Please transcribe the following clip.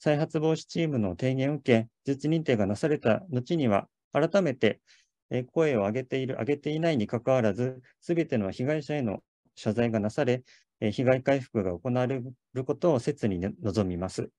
再発防止チームの提言を受け、実認定がなされた後には、改めて声を上げている、上げていないにかかわらず、すべての被害者への謝罪がなされ、被害回復が行われることを切に望みます。